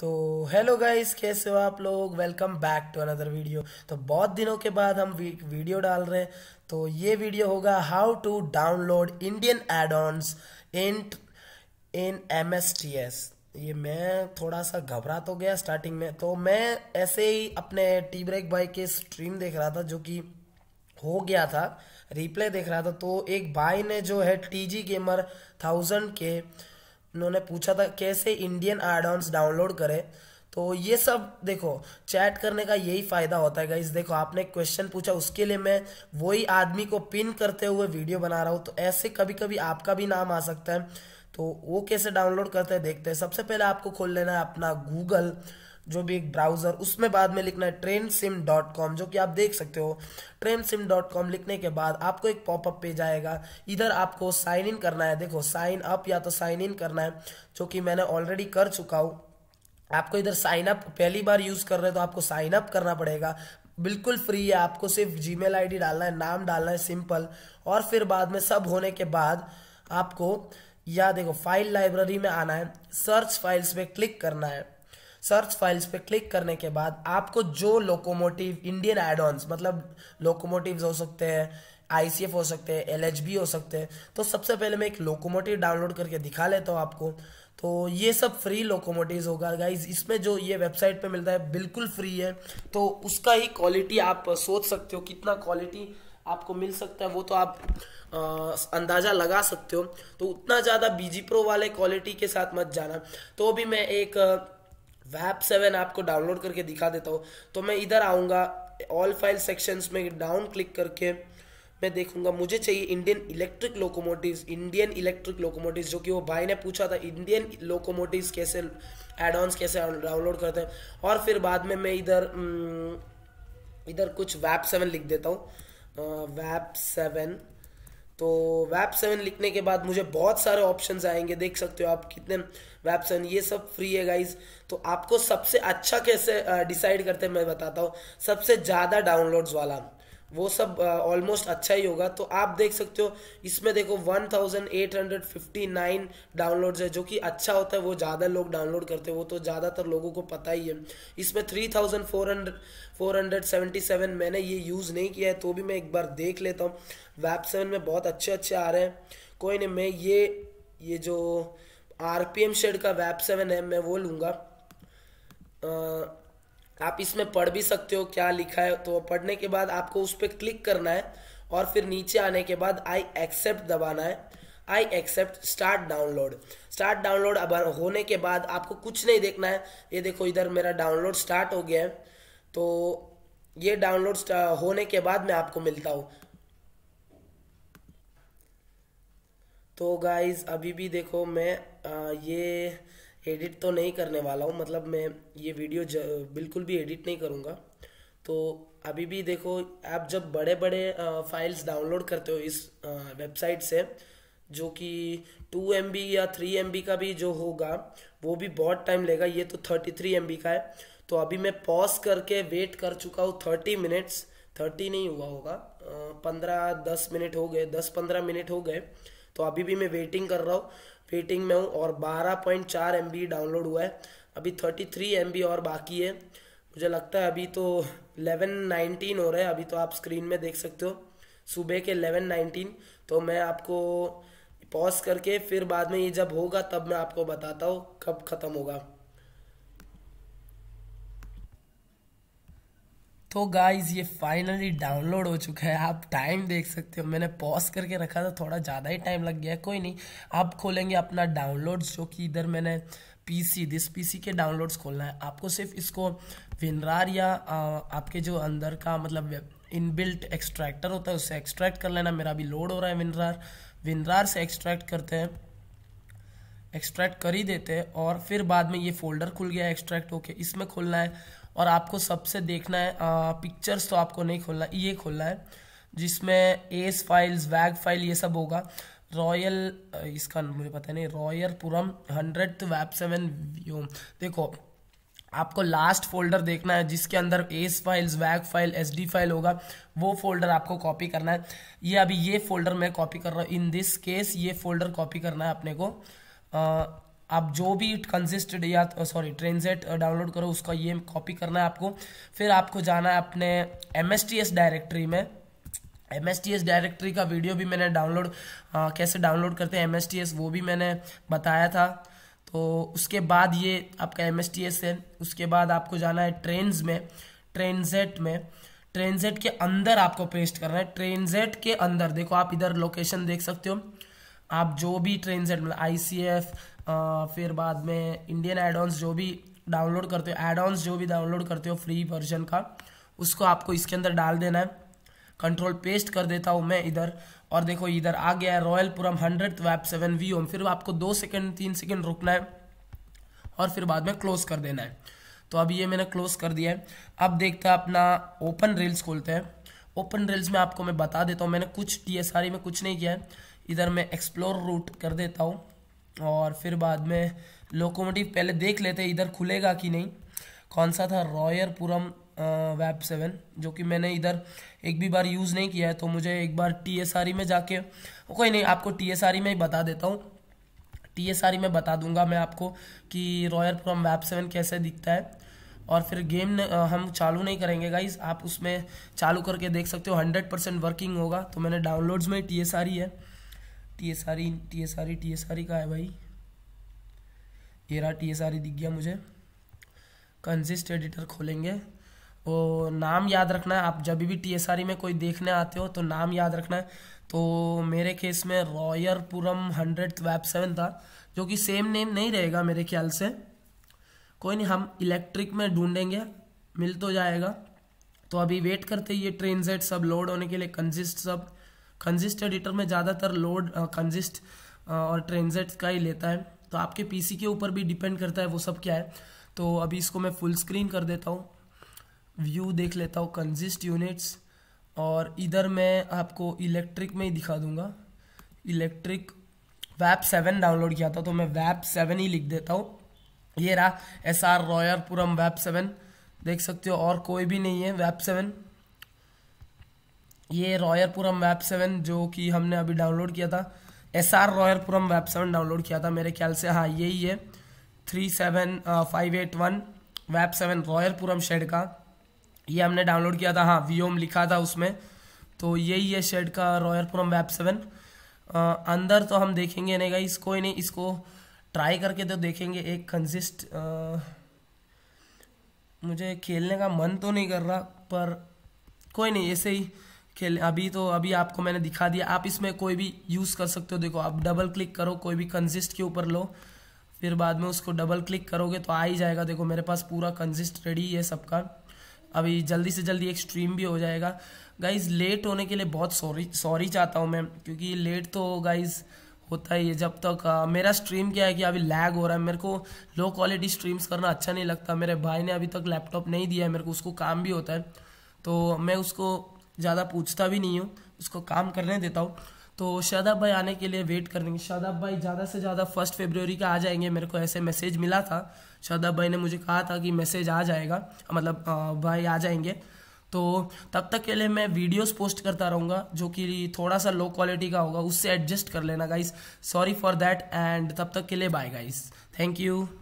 तो hello guys कैसे हो आप लोग welcome back to another video तो बहुत दिनों के बाद हम वीडियो डाल रहे हैं तो ये वीडियो होगा how to download Indian add ons in in M S T S ये मैं थोड़ा सा घबरा तो गया स्टार्टिंग में तो मैं ऐसे ही अपने टी ब्रेक भाई के स्ट्रीम देख रहा था जो कि हो गया था रिप्ले देख रहा था तो एक भाई ने जो है टी जी गेमर थाउजेंड के उन्होंने पूछा था कैसे इंडियन एड डाउनलोड करें तो ये सब देखो चैट करने का यही फ़ायदा होता है गाइज देखो आपने क्वेश्चन पूछा उसके लिए मैं वही आदमी को पिन करते हुए वीडियो बना रहा हूँ तो ऐसे कभी कभी आपका भी नाम आ सकता है तो वो कैसे डाउनलोड करते हैं देखते हैं सबसे पहले आपको खोल लेना है अपना गूगल जो भी एक ब्राउज़र उसमें बाद में लिखना है ट्रेन सिम डॉट कॉम जो कि आप देख सकते हो ट्रेन सिम डॉट कॉम लिखने के बाद आपको एक पॉपअप पेज आएगा इधर आपको साइन इन करना है देखो साइन अप या तो साइन इन करना है जो कि मैंने ऑलरेडी कर चुका हूँ आपको इधर साइन अप पहली बार यूज़ कर रहे हैं तो आपको साइन अप करना पड़ेगा बिल्कुल फ्री है आपको सिर्फ आई डी डालना है नाम डालना है सिंपल और फिर बाद में सब होने के बाद आपको या देखो फाइल लाइब्रेरी में आना है सर्च फाइल्स पे क्लिक करना है सर्च फाइल्स पे क्लिक करने के बाद आपको जो लोकोमोटिव इंडियन एड ऑन्स मतलब लोकोमोटिव हो सकते हैं आई हो सकते हैं एल हो सकते हैं तो सबसे पहले मैं एक लोकोमोटिव डाउनलोड करके दिखा लेता हूँ आपको तो ये सब फ्री लोकोमोटिव होगा गाइज इसमें जो ये वेबसाइट पे मिलता है बिल्कुल फ्री है तो उसका ही क्वालिटी आप सोच सकते हो कितना क्वालिटी आपको मिल सकता है वो तो आप आ, अंदाज़ा लगा सकते हो तो उतना ज़्यादा बीजी प्रो वाले क्वालिटी के साथ मत जाना तो अभी मैं एक वैप सेवन ऐप को डाउनलोड करके दिखा देता हूँ तो मैं इधर आऊँगा ऑल फाइल सेक्शंस में डाउन क्लिक करके मैं देखूंगा मुझे चाहिए Indian electric locomotives Indian electric locomotives जो कि वो भाई ने पूछा था इंडियन लोकोमोटिव्स कैसे एड ऑन्स कैसे डाउनलोड करते हैं और फिर बाद में मैं इधर इधर कुछ वैप सेवन लिख देता हूँ वैप सेवन तो वैप सेवन लिखने के बाद मुझे बहुत सारे ऑप्शंस आएंगे देख सकते हो आप कितने वैप सेवन ये सब फ्री है गाइज तो आपको सबसे अच्छा कैसे डिसाइड करते हैं मैं बताता हूँ सबसे ज़्यादा डाउनलोड्स वाला वो सब ऑलमोस्ट uh, अच्छा ही होगा तो आप देख सकते हो इसमें देखो 1859 डाउनलोड्स है जो कि अच्छा होता है वो ज़्यादा लोग डाउनलोड करते हैं वो तो ज़्यादातर लोगों को पता ही है इसमें 3400 477 मैंने ये यूज़ नहीं किया है तो भी मैं एक बार देख लेता हूँ वेब सेवन में बहुत अच्छे अच्छे आ रहे हैं कोई नहीं मैं ये ये जो आर शेड का वेब सेवन है मैं वो लूँगा uh, आप इसमें पढ़ भी सकते हो क्या लिखा है तो पढ़ने के बाद आपको उस पर क्लिक करना है और फिर नीचे आने के बाद आई एक्सेप्ट दबाना है I accept start download start download अब होने के बाद आपको कुछ नहीं देखना है ये देखो इधर मेरा डाउनलोड स्टार्ट हो गया है तो ये डाउनलोड होने के बाद मैं आपको मिलता हूँ तो गाइज अभी भी देखो मैं आ, ये एडिट तो नहीं करने वाला हूँ मतलब मैं ये वीडियो ज, बिल्कुल भी एडिट नहीं करूँगा तो अभी भी देखो आप जब बड़े बड़े फाइल्स डाउनलोड करते हो इस वेबसाइट से जो कि टू एम या थ्री एम का भी जो होगा वो भी बहुत टाइम लेगा ये तो थर्टी थ्री एम का है तो अभी मैं पॉज करके वेट कर चुका हूँ थर्टी मिनट्स थर्टी नहीं हुआ होगा पंद्रह दस मिनट हो गए दस पंद्रह मिनट हो गए तो अभी भी मैं वेटिंग कर रहा हूँ रेटिंग में हूँ और 12.4 बी डाउनलोड हुआ है अभी 33 बी और बाकी है मुझे लगता है अभी तो 11.19 हो रहा है अभी तो आप स्क्रीन में देख सकते हो सुबह के 11.19 तो मैं आपको पॉज करके फिर बाद में ये जब होगा तब मैं आपको बताता हूँ कब ख़त्म होगा तो गाइज ये फाइनली डाउनलोड हो चुका है आप टाइम देख सकते हो मैंने पॉज करके रखा था थोड़ा ज़्यादा ही टाइम लग गया है कोई नहीं आप खोलेंगे अपना डाउनलोड्स जो कि इधर मैंने पीसी दिस पीसी के डाउनलोड्स खोलना है आपको सिर्फ इसको विनरार या आ, आपके जो अंदर का मतलब इनबिल्ट एक्सट्रैक्टर होता है उससे एक्सट्रैक्ट कर लेना मेरा अभी लोड हो रहा है विनरार विनरार से एक्सट्रैक्ट करते हैं एक्सट्रैक्ट कर ही देते हैं और फिर बाद में ये फोल्डर खुल गया एक्सट्रैक्ट होके इसमें खोलना है और आपको सबसे देखना है पिक्चर्स तो आपको नहीं खोलना ये खोलना है जिसमें एस फाइल्स वैग फाइल ये सब होगा रॉयल इसका मुझे पता नहीं रॉयल पुरम हंड्रेड वैप सेवन देखो आपको लास्ट फोल्डर देखना है जिसके अंदर एस फाइल्स वैग फाइल एस डी फाइल होगा वो फोल्डर आपको कॉपी करना है ये अभी ये फोल्डर मैं कॉपी कर रहा हूँ इन दिस केस ये फोल्डर कॉपी करना है अपने को आ, आप जो भी कंसिस्टेड या सॉरी ट्रेन सेट डाउनलोड करो उसका ये कॉपी करना है आपको फिर आपको जाना है अपने एम डायरेक्टरी में एम डायरेक्टरी का वीडियो भी मैंने डाउनलोड कैसे डाउनलोड करते हैं एम वो भी मैंने बताया था तो उसके बाद ये आपका एम है उसके बाद आपको जाना है ट्रेन में ट्रेनजेट में ट्रेनजेट के अंदर आपको पेस्ट करना है ट्रेनजेट के अंदर देखो आप इधर लोकेशन देख सकते हो आप जो भी ट्रेनजेट मतलब आई सी एफ फिर बाद में इंडियन एड जो भी डाउनलोड करते हो एड जो भी डाउनलोड करते हो फ्री वर्जन का उसको आपको इसके अंदर डाल देना है कंट्रोल पेस्ट कर देता हूँ मैं इधर और देखो इधर आ गया है रॉयलपुरम हंड्रेड वैप सेवन वी ओम फिर आपको दो सेकेंड तीन सेकेंड रुकना है और फिर बाद में क्लोज कर देना है तो अब ये मैंने क्लोज कर दिया है अब देखते हैं अपना ओपन रील्स खोलते हैं ओपन रील्स में आपको मैं बता देता हूँ मैंने कुछ टी में कुछ नहीं किया है इधर मैं एक्सप्लोर रूट कर देता हूँ और फिर बाद में लोकोमोटिव पहले देख लेते इधर खुलेगा कि नहीं कौन सा था रॉयरपुरम वेब सेवन जो कि मैंने इधर एक भी बार यूज़ नहीं किया है तो मुझे एक बार टी एस आर ई में जाके कोई नहीं आपको टी एस आर ई में ही बता देता हूँ टी एस आर ई में बता दूंगा मैं आपको कि रॉयरपुरम फ्रॉम वेब सेवन कैसे दिखता है और फिर गेम हम चालू नहीं करेंगे गाइज आप उसमें चालू करके देख सकते हो हंड्रेड परसेंट वर्किंग होगा तो मैंने डाउनलोड्स में टी एस आर ई है T S R T S R T S R का है भाई ये रहा टी एस आर दिख गया मुझे कंसिस्ट एडिटर खोलेंगे और नाम याद रखना है आप जब भी टी एस आर में कोई देखने आते हो तो नाम याद रखना है तो मेरे केस में रॉयरपुरम हंड्रेड वेब सेवन था जो कि सेम नेम नहीं रहेगा मेरे ख्याल से कोई नहीं हम इलेक्ट्रिक में ढूंढेंगे मिल तो जाएगा तो अभी वेट करते ये ट्रेन सेट सब लोड होने के लिए कंसिस्ट सब कंजिस्ट एडिटर में ज़्यादातर लोड कंजिस्ट और ट्रेनजेट का ही लेता है तो आपके पीसी के ऊपर भी डिपेंड करता है वो सब क्या है तो अभी इसको मैं फुल स्क्रीन कर देता हूँ व्यू देख लेता हूँ कंजिस्ट यूनिट्स और इधर मैं आपको इलेक्ट्रिक में ही दिखा दूंगा इलेक्ट्रिक वैप सेवन डाउनलोड किया था तो मैं वैप सेवन ही लिख देता हूँ ये रहा एस आर रॉयरपुरम वैप सेवन देख सकते हो और कोई भी नहीं है वैप सेवन ये रॉयरपुरम वेब सेवन जो कि हमने अभी डाउनलोड किया था एस आर रॉयरपुरम वेब सेवन डाउनलोड किया था मेरे ख्याल से हाँ यही है three seven five eight one वेब सेवन रॉयरपुरम शेड का ये हमने डाउनलोड किया था हाँ वीओम लिखा था उसमें तो यही है शेड का रॉयरपुरम वेब सेवन अंदर तो हम देखेंगे नहीं गाइस कोई नहीं इसको ट्राई करके तो देखेंगे एक कंसिस्ट uh, मुझे खेलने का मन तो नहीं कर रहा पर कोई नहीं ऐसे ही खेल अभी तो अभी आपको मैंने दिखा दिया आप इसमें कोई भी यूज़ कर सकते हो देखो आप डबल क्लिक करो कोई भी कंजिस्ट के ऊपर लो फिर बाद में उसको डबल क्लिक करोगे तो आ ही जाएगा देखो मेरे पास पूरा कंजिस्ट रेडी है सबका अभी जल्दी से जल्दी एक स्ट्रीम भी हो जाएगा गाइज लेट होने के लिए बहुत सॉरी सॉरी चाहता हूँ मैं क्योंकि लेट तो गाइज़ होता ही है जब तक आ, मेरा स्ट्रीम क्या है कि अभी लैग हो रहा है मेरे को लो क्वालिटी स्ट्रीम्स करना अच्छा नहीं लगता मेरे भाई ने अभी तक लैपटॉप नहीं दिया है मेरे को उसको काम भी होता है तो मैं उसको ज़्यादा पूछता भी नहीं हूँ उसको काम करने देता हूँ तो शादाब भाई आने के लिए वेट करेंगे शादाब भाई ज़्यादा से ज़्यादा फर्स्ट फेब्रवरी का आ जाएंगे मेरे को ऐसे मैसेज मिला था शादाब भाई ने मुझे कहा था कि मैसेज आ जाएगा मतलब भाई आ जाएंगे तो तब तक के लिए मैं वीडियोस पोस्ट करता रहूँगा जो कि थोड़ा सा लो क्वालिटी का होगा उससे एडजस्ट कर लेना guys sorry for that and तब तक के लिए बाय गाइस थैंक यू